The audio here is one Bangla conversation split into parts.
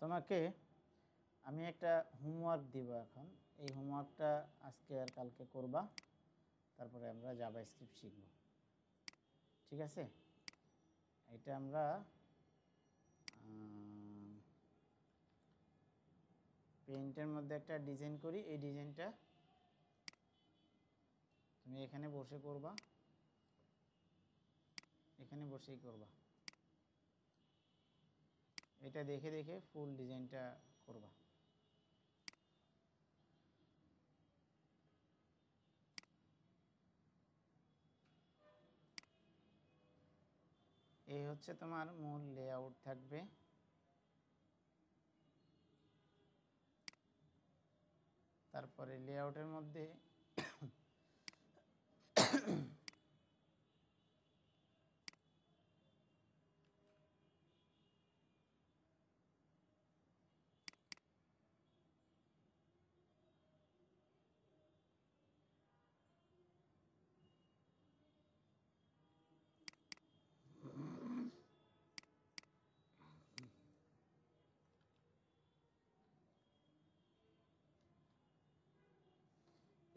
তোমাকে আমি একটা হোমওয়ার্ক দিব এখন এই হোমওয়ার্কটা আজকে আর কালকে করবা তারপরে আমরা জাবা স্ক্রিপ্ট শিখব ঠিক আছে এটা আমরা পেন্টের মধ্যে একটা ডিজাইন করি এই ডিজাইনটা তুমি এখানে বসে করবা এখানে বসেই করবা এটা দেখে দেখে ফুল ডিজাইনটা করবা এই হচ্ছে তোমার মূল লেআউট থাকবে তারপরে লেআউটের মধ্যে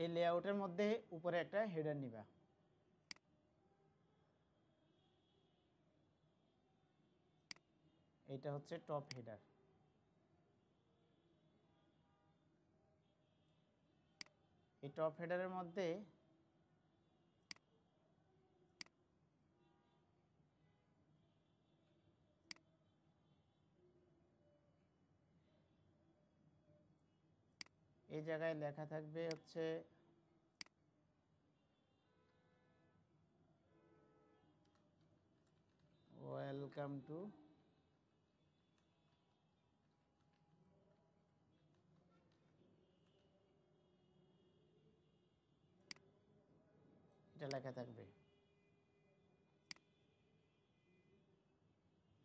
এই লেআউটের মধ্যে উপরে একটা হেডার নিবা এটা হচ্ছে টপ হেডার এই টপ হেডারের মধ্যে এই জায়গায় লেখা থাকবে হচ্ছে ওয়েলকাম টু এটা লেখা থাকবে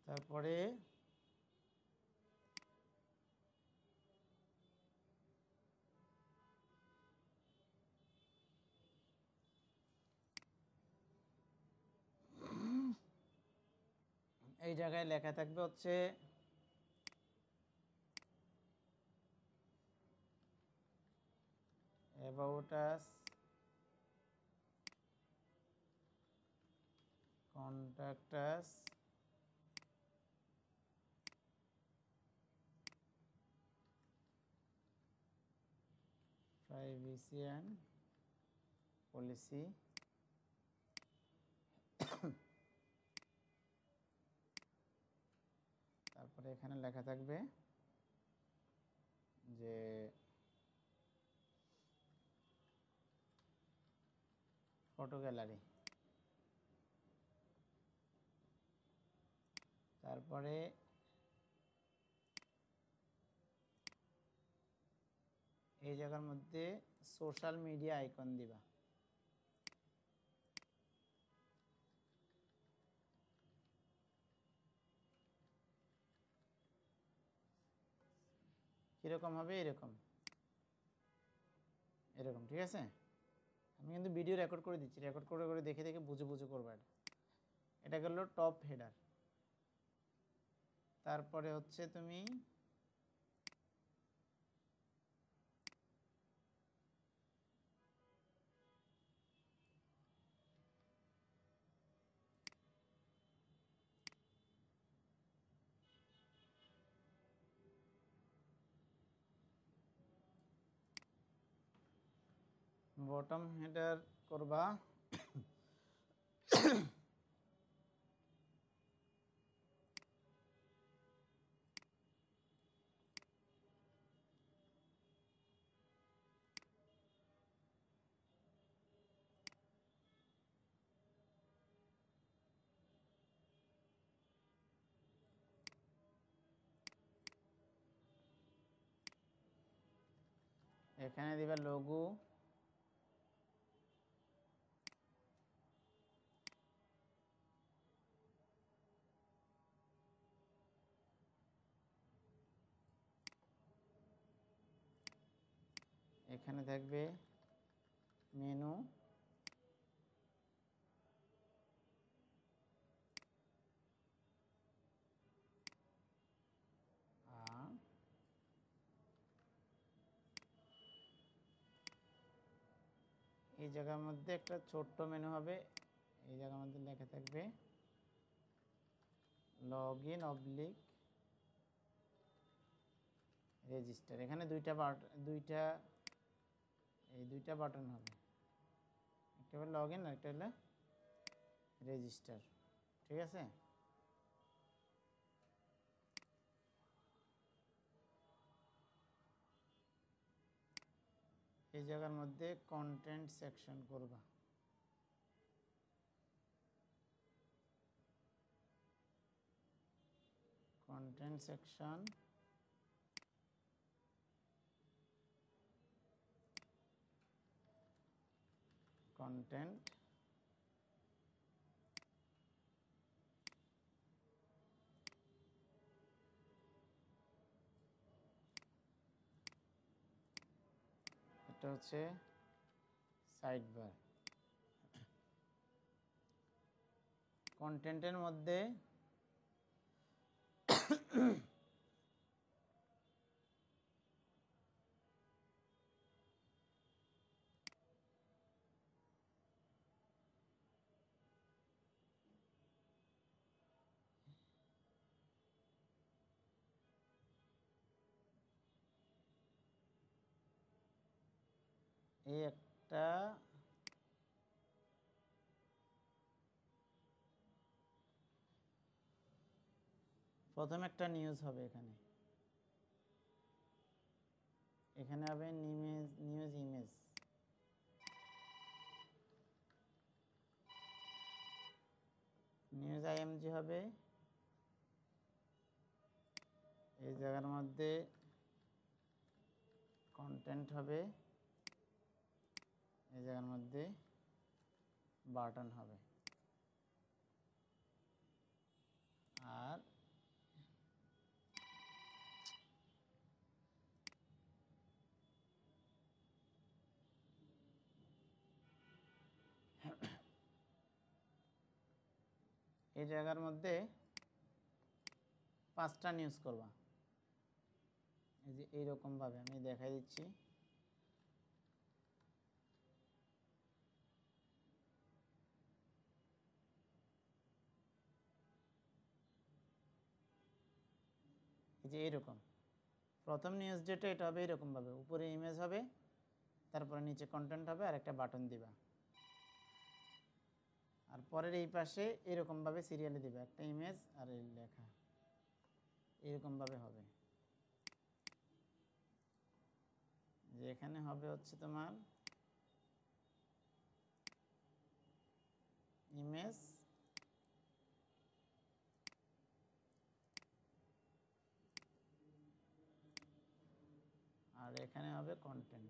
তারপরে এই জায়গায় লেখা থাকবে হচ্ছে অ্যাবাউটাস কন্ট্রাক্টাস প্রাইভেসি পলিসি তাহলে এখানে লেখা থাকবে যে ফটো গ্যালারি তারপরে এই জায়গার মধ্যে সোশ্যাল মিডিয়া আইকন দিবা কীরকম হবে এরকম এরকম ঠিক আছে আমি কিন্তু ভিডিও রেকর্ড করে দিচ্ছি রেকর্ড করে করে দেখে দেখে বুঝে বুঝে করবো এটা এটা গেল টপ হেডার তারপরে হচ্ছে তুমি বটম হেডার করবা এখানে দিবা লঘু এখানে দেখবে মেনু এই জায়গার মধ্যে একটা ছোট্ট মেনু হবে এই জায়গার মধ্যে লেখা থাকবে লগ ইন অবলিক রেজিস্টার এখানে দুইটা পার্ট দুইটা এই দুইটা বাটন হবে একটা হলো লগ ইন একটা হলো রেজিস্টার ঠিক আছে এই জায়গার মধ্যে কন্টেন্ট সেকশন করবা কন্টেন্ট সেকশন content এটা হচ্ছে সাইডবার কন্টেন্টের মধ্যে এই একটা প্রথম একটা নিউজ হবে এখানে এখানে হবে নিমেজ নিউজ ইমেজ নিউজ আইএমজি হবে এই জায়গার মধ্যে কন্টেন্ট হবে জায়গার মধ্যে বাটন হবে আর এই জায়গার মধ্যে পাঁচটা নিউজ করবা এই যে এইরকমভাবে আমি দেখাই দিচ্ছি এই যে এরকম প্রথম নিউজ ডেটা এটা হবে এরকমভাবে উপরে ইমেজ হবে তারপরে নিচে কন্টেন্ট হবে আর একটা বাটন দিবা আর পরের এই পাশে এরকমভাবে সিরিয়ালে দিবে একটা ইমেজ আর এই লেখা এরকমভাবে হবে যে এখানে হবে হচ্ছে তোমার এখানে হবে কন্টেন্ট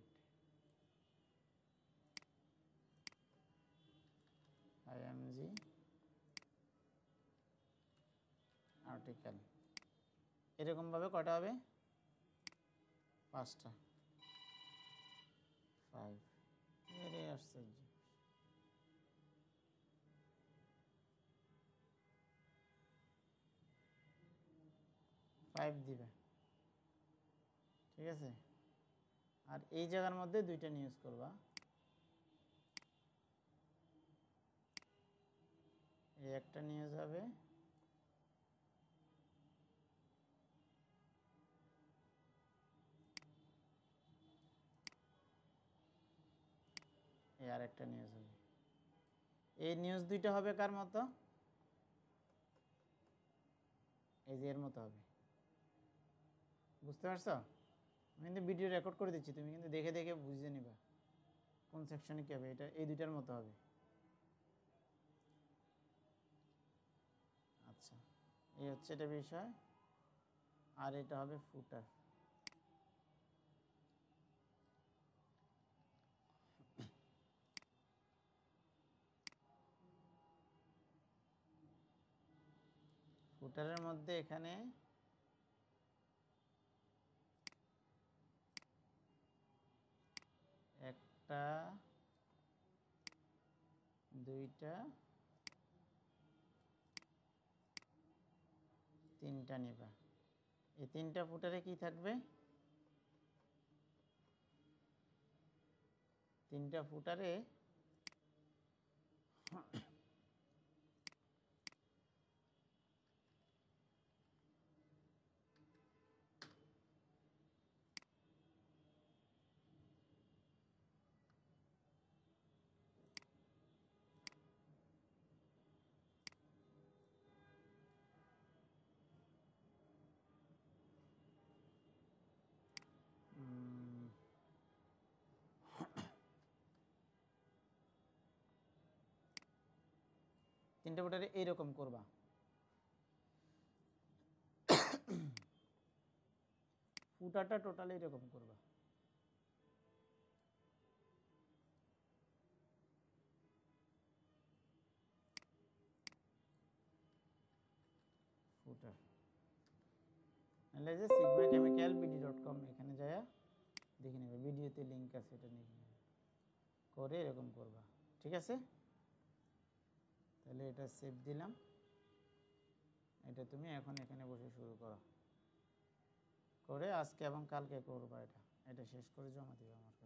আইএমজি আর্টিকেল এরকমভাবে কটা হবে পাঁচটা ফাইভ এর ফাইভ দিবে ঠিক আছে আর এই জায়গার মধ্যে দুইটা নিউজ করবা এই একটা নিউজ হবে এই আর একটা নিউজ হবে এই নিউজ দুইটা হবে কার মতো এই যে এর মতো হবে বুঝতে পারছো কিন্তু ভিডিও রেকর্ড করে দিচ্ছি তুমি কিন্তু দেখে দেখে বুঝে নিবা কোন সেকশনে কী হবে এটা এই দুইটার মতো হবে আচ্ছা এই হচ্ছে এটা বিষয় আর এটা হবে ফুটার ফুটারের মধ্যে এখানে একটা দুইটা তিনটা নেবা এই তিনটা ফুটারে কি থাকবে তিনটা ফুটারে তিনটে বোর্ডারে এইরকম করবা ফুটাটা টোটাল এরকম করবা ফুটার নাহলে যে সিগমা ডট কম এখানে যায় দেখে নেবে ভিডিওতে লিঙ্ক আছে এটা নিয়ে করে এরকম করবা ঠিক আছে তাহলে এটা সেভ দিলাম এটা তুমি এখন এখানে বসে শুরু করো করে আজকে এবং কালকে করবা এটা এটা শেষ করে জমা দিবে আমার